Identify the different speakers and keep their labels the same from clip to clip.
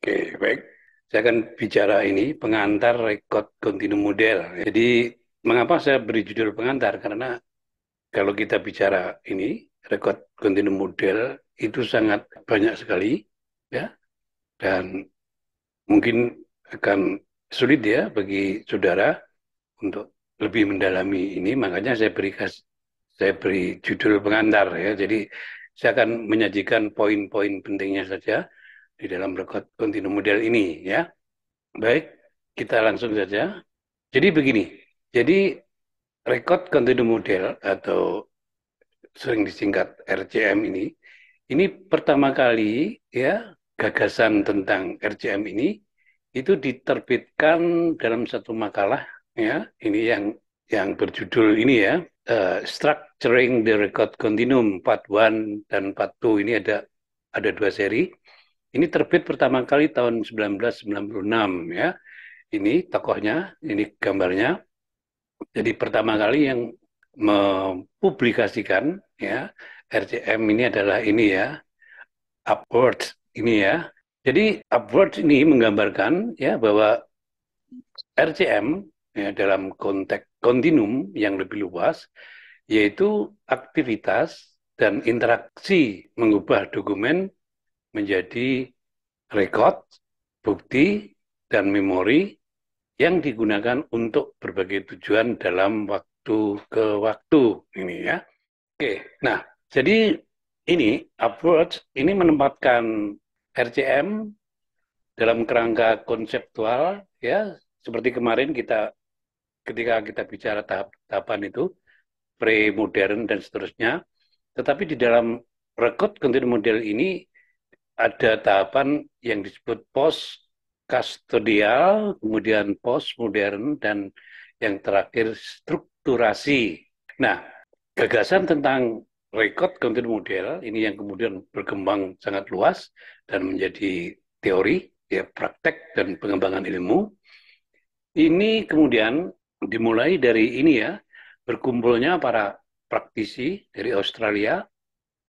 Speaker 1: Oke, baik. Saya akan bicara ini pengantar rekod kontinum model. Jadi, mengapa saya beri judul pengantar? Karena kalau kita bicara ini, rekod kontinum model itu sangat banyak sekali, ya. Dan mungkin akan sulit ya bagi saudara untuk lebih mendalami ini, makanya saya beri saya beri judul pengantar ya. Jadi saya akan menyajikan poin-poin pentingnya saja di dalam record continuum model ini ya. Baik, kita langsung saja. Jadi begini, jadi record continuum model atau sering disingkat RCM ini, ini pertama kali ya gagasan tentang RCM ini itu diterbitkan dalam satu makalah ya ini yang yang berjudul ini ya uh, Structuring the Record Continuum Part 1 dan Part 2 ini ada ada dua seri ini terbit pertama kali tahun 1996 ya. Ini tokohnya, ini gambarnya. Jadi pertama kali yang mempublikasikan ya RCM ini adalah ini ya Upwards ini ya. Jadi upwards ini menggambarkan ya bahwa RCM ya, dalam konteks kontinum yang lebih luas yaitu aktivitas dan interaksi mengubah dokumen menjadi rekod, bukti, dan memori yang digunakan untuk berbagai tujuan dalam waktu ke waktu ini ya. Oke, nah jadi ini upwards ini menempatkan RCM dalam kerangka konseptual ya seperti kemarin kita ketika kita bicara tahap-tahapan itu pre-modern dan seterusnya. Tetapi di dalam rekod content model ini ada tahapan yang disebut post kastodial, kemudian post modern dan yang terakhir strukturasi. Nah, gagasan tentang record content model ini yang kemudian berkembang sangat luas dan menjadi teori, ya praktek dan pengembangan ilmu. Ini kemudian dimulai dari ini ya, berkumpulnya para praktisi dari Australia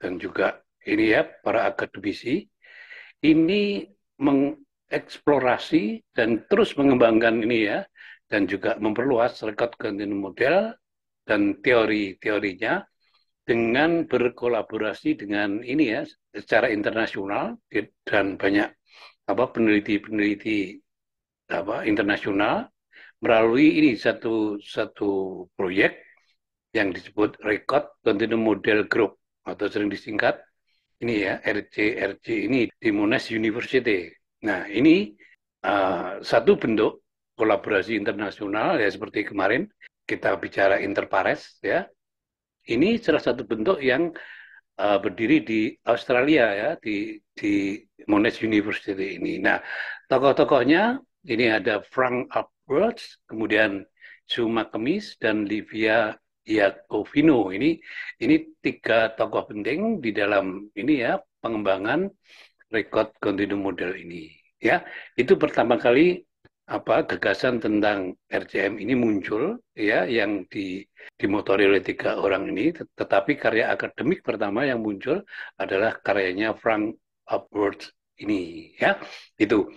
Speaker 1: dan juga ini ya para akademisi ini mengeksplorasi dan terus mengembangkan ini ya, dan juga memperluas rekod kontinu model dan teori-teorinya dengan berkolaborasi dengan ini ya secara internasional dan banyak apa peneliti-peneliti apa internasional melalui ini satu satu proyek yang disebut Record Continuum Model Group atau sering disingkat ini ya RC-RC ini di Monash University. Nah ini uh, satu bentuk kolaborasi internasional ya seperti kemarin kita bicara interpares ya. Ini salah satu bentuk yang uh, berdiri di Australia ya di di Monash University ini. Nah tokoh-tokohnya ini ada Frank Upwards, kemudian Suma Kemis dan Livia Iya, Ovino Ini ini tiga tokoh penting di dalam ini ya pengembangan rekod continuum model ini. Ya, itu pertama kali apa gagasan tentang RCM ini muncul ya yang di dimotori oleh tiga orang ini tetapi karya akademik pertama yang muncul adalah karyanya Frank Upwards ini ya itu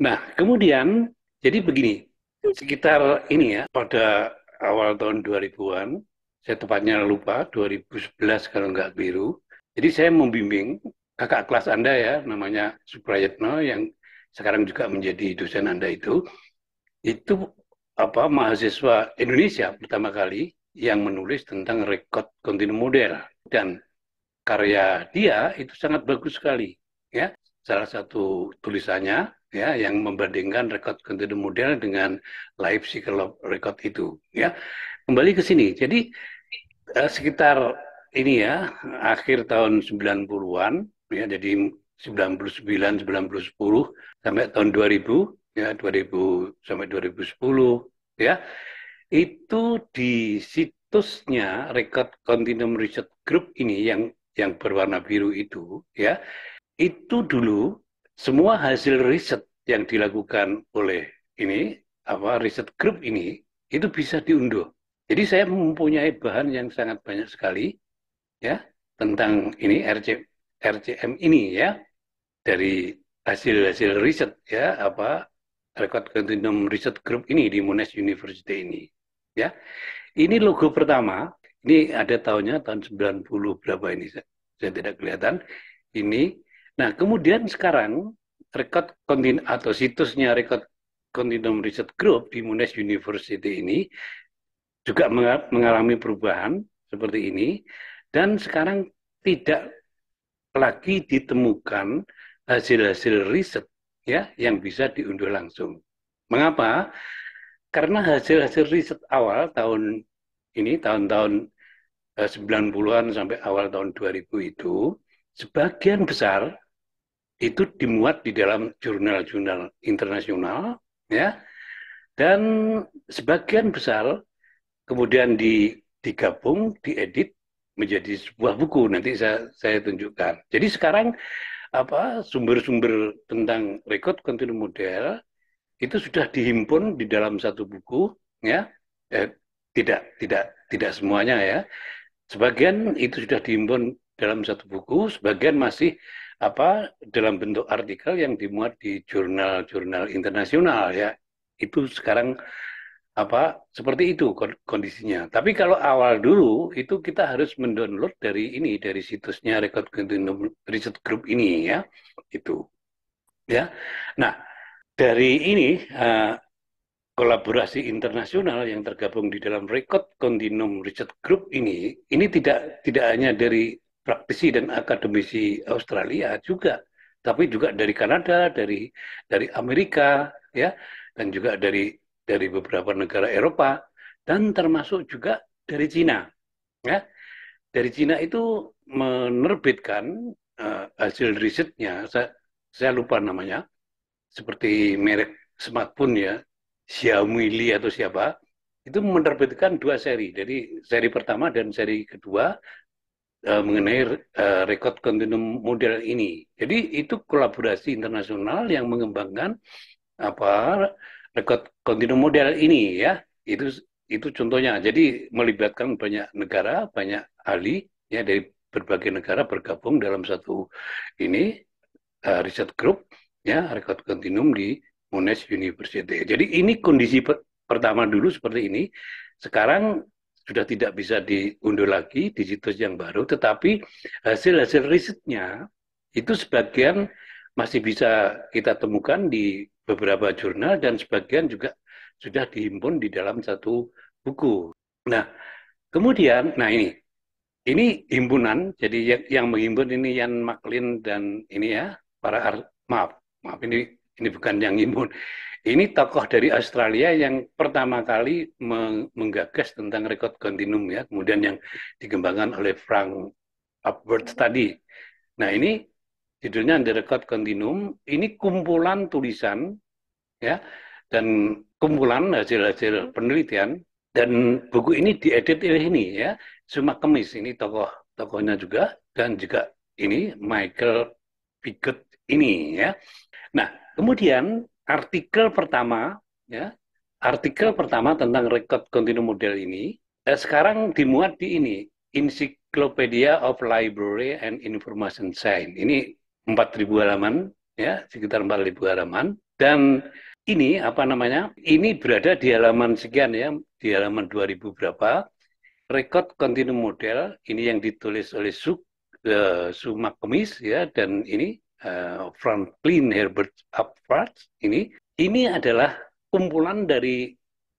Speaker 1: nah kemudian jadi begini sekitar ini ya pada awal tahun 2000-an, saya tepatnya lupa, 2011 kalau nggak biru. Jadi saya membimbing kakak kelas Anda ya, namanya Suprayetno, yang sekarang juga menjadi dosen Anda itu, itu apa mahasiswa Indonesia pertama kali yang menulis tentang rekod kontinu model dan karya dia itu sangat bagus sekali ya salah satu tulisannya ya yang membandingkan rekod kontinu modern dengan cycle record itu ya kembali ke sini jadi eh, sekitar ini ya akhir tahun 90-an ya jadi 99 90 sampai tahun 2000 ya 2000 sampai 2010 ya itu di situsnya Record Continuum Research Group ini yang yang berwarna biru itu ya itu dulu semua hasil riset yang dilakukan oleh ini apa riset grup ini itu bisa diunduh. Jadi saya mempunyai bahan yang sangat banyak sekali ya tentang ini RC, RCM ini ya dari hasil-hasil riset ya apa Record Continuum Research Group ini di Monash University ini ya. Ini logo pertama, ini ada tahunnya tahun 90 berapa ini saya, saya tidak kelihatan. Ini nah kemudian sekarang record kontin atau situsnya record Continuum Research Group di Monash University ini juga mengalami perubahan seperti ini dan sekarang tidak lagi ditemukan hasil-hasil riset ya yang bisa diunduh langsung. Mengapa? Karena hasil-hasil riset awal tahun ini tahun-tahun 90-an eh, sampai awal tahun 2000 itu sebagian besar itu dimuat di dalam jurnal-jurnal internasional ya dan sebagian besar kemudian di, digabung diedit menjadi sebuah buku nanti saya saya tunjukkan jadi sekarang apa sumber-sumber tentang rekod kontinum model itu sudah dihimpun di dalam satu buku ya eh, tidak tidak tidak semuanya ya sebagian itu sudah dihimpun dalam satu buku sebagian masih apa dalam bentuk artikel yang dimuat di jurnal-jurnal internasional ya itu sekarang apa seperti itu kondisinya. Tapi kalau awal dulu itu kita harus mendownload dari ini dari situsnya Record Continuum Research Group ini ya itu ya. Nah dari ini uh, kolaborasi internasional yang tergabung di dalam Record Continuum Research Group ini ini tidak tidak hanya dari praktisi dan akademisi Australia juga, tapi juga dari Kanada, dari dari Amerika, ya, dan juga dari dari beberapa negara Eropa dan termasuk juga dari Cina, ya. Dari Cina itu menerbitkan uh, hasil risetnya, saya, saya lupa namanya, seperti merek smartphone ya, Xiaomi Li atau siapa, itu menerbitkan dua seri. Jadi seri pertama dan seri kedua uh, mengenai uh, rekod kontinum model ini. Jadi itu kolaborasi internasional yang mengembangkan apa rekod kontinum model ini ya. Itu itu contohnya. Jadi melibatkan banyak negara, banyak ahli ya dari berbagai negara bergabung dalam satu ini uh, eh, riset group ya rekod kontinum di Monash University. Jadi ini kondisi per pertama dulu seperti ini. Sekarang sudah tidak bisa diunduh lagi di situs yang baru, tetapi hasil-hasil risetnya itu sebagian masih bisa kita temukan di beberapa jurnal dan sebagian juga sudah dihimpun di dalam satu buku. Nah, kemudian, nah ini, ini himpunan, jadi yang, yang menghimpun ini Yan Maklin dan ini ya, para, maaf, maaf ini ini bukan yang himpun ini tokoh dari Australia yang pertama kali menggagas tentang record kontinum ya, kemudian yang dikembangkan oleh Frank Upward hmm. tadi. Nah ini judulnya The Record Continuum. Ini kumpulan tulisan ya dan kumpulan hasil-hasil hmm. penelitian dan buku ini diedit oleh ini ya Suma Kemis ini tokoh tokohnya juga dan juga ini Michael Pickett ini ya. Nah kemudian artikel pertama ya artikel pertama tentang record continuum model ini eh, sekarang dimuat di ini Encyclopedia of Library and Information Science. Ini 4.000 halaman ya, sekitar 4.000 halaman dan ini apa namanya? Ini berada di halaman sekian ya, di halaman 2000 berapa. Record continuum model ini yang ditulis oleh Suk, uh, ya dan ini uh, Franklin Herbert Upward ini ini adalah kumpulan dari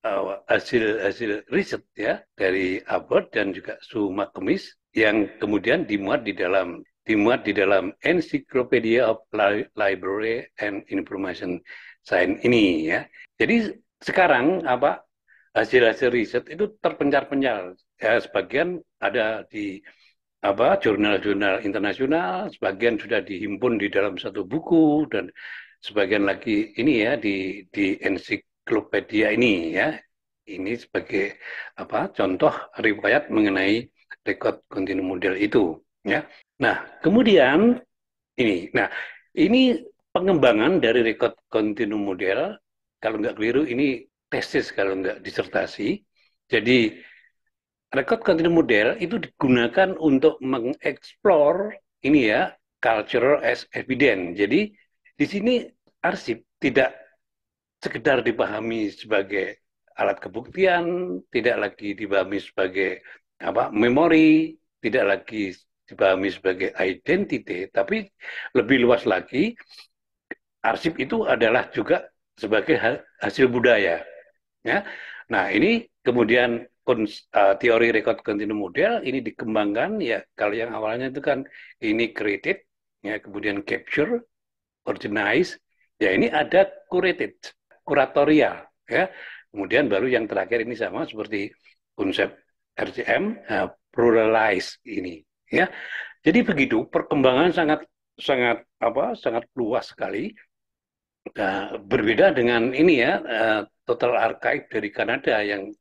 Speaker 1: uh, hasil hasil riset ya dari Abbott dan juga Suma Kemis yang kemudian dimuat di dalam dimuat di dalam Encyclopedia of Library and Information Science ini ya. Jadi sekarang apa hasil hasil riset itu terpencar-pencar ya sebagian ada di apa jurnal-jurnal internasional, sebagian sudah dihimpun di dalam satu buku dan sebagian lagi ini ya di di ensiklopedia ini ya. Ini sebagai apa contoh riwayat mengenai rekod kontinu model itu ya. Nah, kemudian ini. Nah, ini pengembangan dari rekod kontinu model kalau nggak keliru ini tesis kalau nggak disertasi. Jadi record content model itu digunakan untuk mengeksplor ini ya cultural as evidence. Jadi di sini arsip tidak sekedar dipahami sebagai alat kebuktian, tidak lagi dipahami sebagai apa memori, tidak lagi dipahami sebagai identity, tapi lebih luas lagi arsip itu adalah juga sebagai hasil budaya. Ya. Nah, ini kemudian uh, teori record continuum model ini dikembangkan ya kalau yang awalnya itu kan ini created ya kemudian capture organize ya ini ada curated kuratorial ya kemudian baru yang terakhir ini sama seperti konsep RCM uh, eh, pluralize ini ya jadi begitu perkembangan sangat sangat apa sangat luas sekali uh, berbeda dengan ini ya uh, total archive dari Kanada yang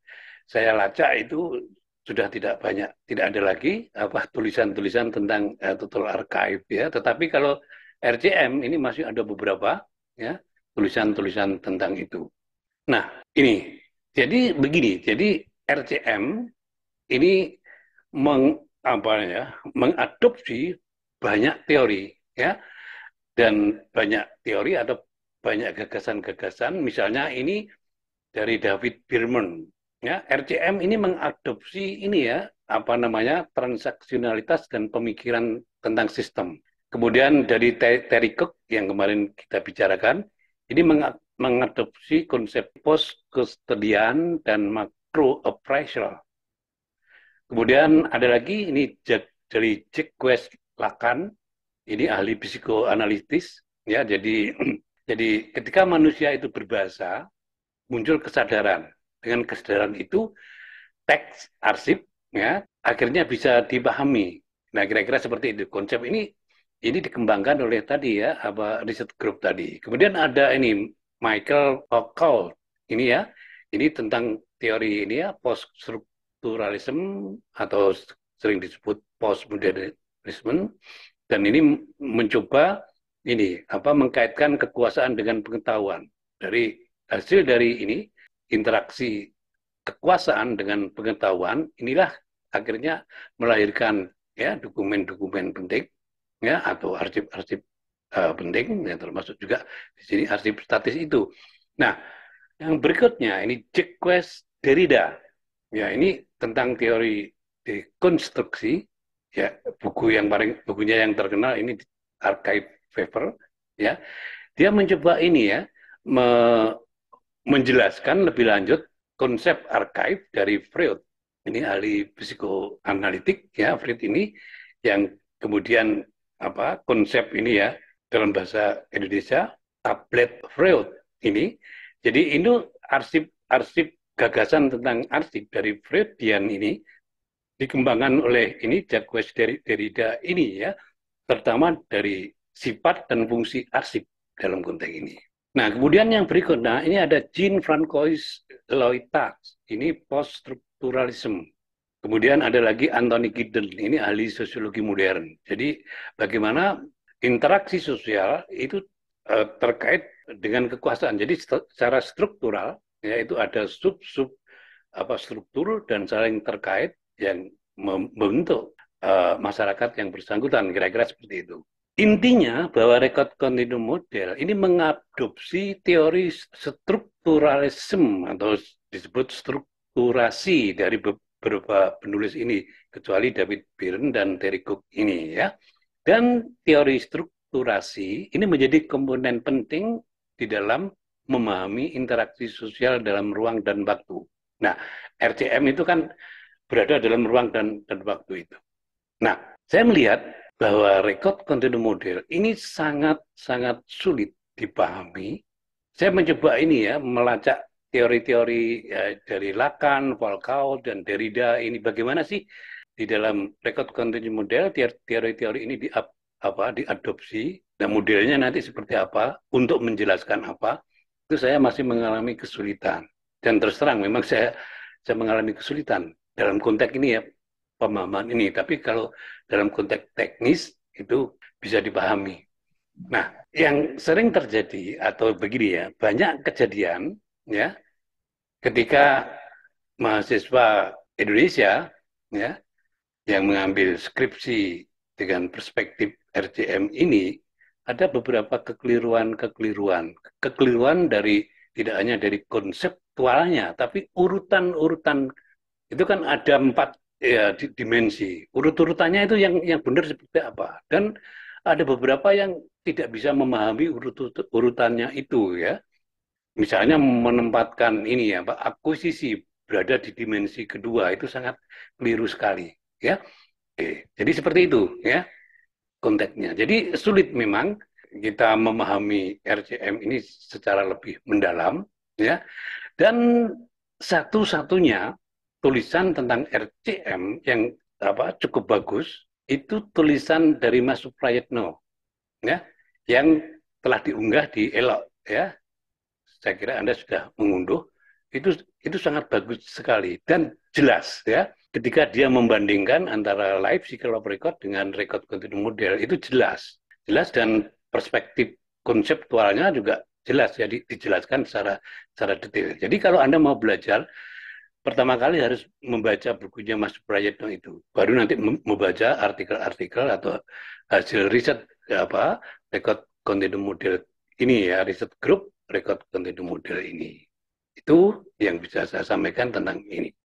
Speaker 1: saya lacak itu sudah tidak banyak, tidak ada lagi apa tulisan-tulisan tentang uh, total archive ya. Tetapi kalau RCM ini masih ada beberapa ya tulisan-tulisan tentang itu. Nah ini jadi begini, jadi RCM ini meng, apa ya, mengadopsi banyak teori ya dan banyak teori atau banyak gagasan-gagasan misalnya ini dari David Birman ya RCM ini mengadopsi ini ya apa namanya transaksionalitas dan pemikiran tentang sistem. Kemudian dari Terry Cook yang kemarin kita bicarakan, ini mengadopsi konsep post kestedian dan macro appraisal. Kemudian ada lagi ini Jack, dari Jack West Lakan, ini ahli psikoanalitis ya. Jadi jadi ketika manusia itu berbahasa muncul kesadaran dengan kesadaran itu, teks arsip ya akhirnya bisa dipahami. Nah, kira-kira seperti itu. Konsep ini ini dikembangkan oleh tadi ya apa riset grup tadi. Kemudian ada ini Michael Ockel ini ya. Ini tentang teori ini ya poststrukturalism atau sering disebut postmodernisme dan ini mencoba ini apa mengkaitkan kekuasaan dengan pengetahuan dari hasil dari ini interaksi kekuasaan dengan pengetahuan inilah akhirnya melahirkan ya dokumen-dokumen penting ya atau arsip-arsip uh, penting yang termasuk juga di sini arsip statis itu. Nah, yang berikutnya ini Jacques Derrida. Ya, ini tentang teori dekonstruksi ya buku yang paling bukunya yang terkenal ini archive paper ya. Dia mencoba ini ya me, menjelaskan lebih lanjut konsep archive dari Freud. Ini ahli psikoanalitik ya Freud ini yang kemudian apa konsep ini ya dalam bahasa Indonesia tablet Freud ini. Jadi ini arsip arsip gagasan tentang arsip dari Freudian ini dikembangkan oleh ini Jacques Derrida ini ya, terutama dari sifat dan fungsi arsip dalam konteks ini. Nah, kemudian yang berikutnya, ini ada Jean Francois Loita, ini post Kemudian ada lagi Anthony Giddens, ini ahli sosiologi modern. Jadi bagaimana interaksi sosial itu eh, terkait dengan kekuasaan. Jadi secara struktural, yaitu ada sub-sub apa struktur dan saling terkait yang membentuk uh, masyarakat yang bersangkutan, kira-kira seperti itu. Intinya bahwa rekod kontinum model ini mengadopsi teori strukturalisme atau disebut strukturasi dari beberapa penulis ini, kecuali David Byrne dan Terry Cook ini ya. Dan teori strukturasi ini menjadi komponen penting di dalam memahami interaksi sosial dalam ruang dan waktu. Nah, RCM itu kan berada dalam ruang dan, dan waktu itu. Nah, saya melihat bahwa rekod konten model ini sangat-sangat sulit dipahami. Saya mencoba ini ya, melacak teori-teori ya, dari Lacan, Volkow, dan Derrida ini bagaimana sih di dalam rekod konten model teori-teori ini di apa diadopsi dan nah, modelnya nanti seperti apa untuk menjelaskan apa itu saya masih mengalami kesulitan dan terus terang memang saya saya mengalami kesulitan dalam konteks ini ya pemahaman ini. Tapi kalau dalam konteks teknis itu bisa dipahami. Nah, yang sering terjadi atau begini ya, banyak kejadian ya ketika mahasiswa Indonesia ya yang mengambil skripsi dengan perspektif RCM ini ada beberapa kekeliruan-kekeliruan. Kekeliruan dari tidak hanya dari konseptualnya, tapi urutan-urutan itu kan ada empat ya di, dimensi. Urut-urutannya itu yang yang benar seperti apa. Dan ada beberapa yang tidak bisa memahami urut-urutannya itu ya. Misalnya menempatkan ini ya, Pak, akuisisi berada di dimensi kedua itu sangat keliru sekali ya. Oke, jadi seperti itu ya konteksnya. Jadi sulit memang kita memahami RCM ini secara lebih mendalam ya. Dan satu-satunya tulisan tentang RCM yang apa cukup bagus itu tulisan dari Mas Suprayetno ya yang telah diunggah di Elok ya saya kira Anda sudah mengunduh itu itu sangat bagus sekali dan jelas ya ketika dia membandingkan antara live cycle of record dengan record continuum model itu jelas jelas dan perspektif konseptualnya juga jelas jadi ya, dijelaskan secara secara detail jadi kalau Anda mau belajar pertama kali harus membaca bukunya Mas Prayetno itu. Baru nanti membaca artikel-artikel atau hasil riset ya apa record continuum model ini ya riset grup record continuum model ini. Itu yang bisa saya sampaikan tentang ini.